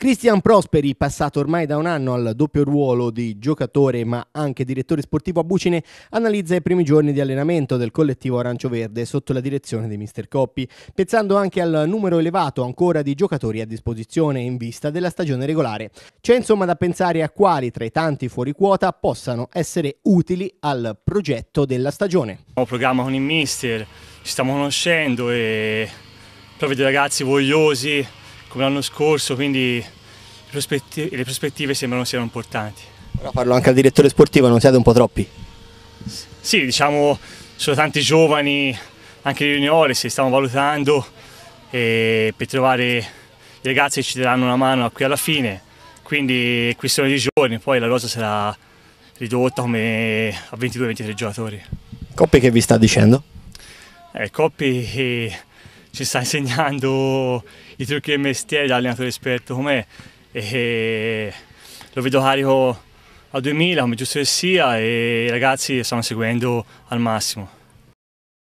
Cristian Prosperi, passato ormai da un anno al doppio ruolo di giocatore ma anche direttore sportivo a Bucine, analizza i primi giorni di allenamento del collettivo arancio-verde sotto la direzione di Mister Coppi, pensando anche al numero elevato ancora di giocatori a disposizione in vista della stagione regolare. C'è insomma da pensare a quali tra i tanti fuori quota possano essere utili al progetto della stagione. Ho un programma con il mister, ci stiamo conoscendo e proprio dei ragazzi vogliosi come l'anno scorso, quindi le prospettive sembrano siano importanti. Però parlo anche al direttore sportivo, non siete un po' troppi? Sì, diciamo, sono tanti giovani, anche gli juniori, se stiamo valutando eh, per trovare i ragazzi che ci daranno una mano qui alla fine, quindi è questione di giorni, poi la rosa sarà ridotta come a 22-23 giocatori. Coppi che vi sta dicendo? Eh, Coppi che eh, ci sta insegnando i trucchi del mestiere da allenatore esperto come e lo vedo carico a 2000 come giusto che sia e i ragazzi stanno seguendo al massimo.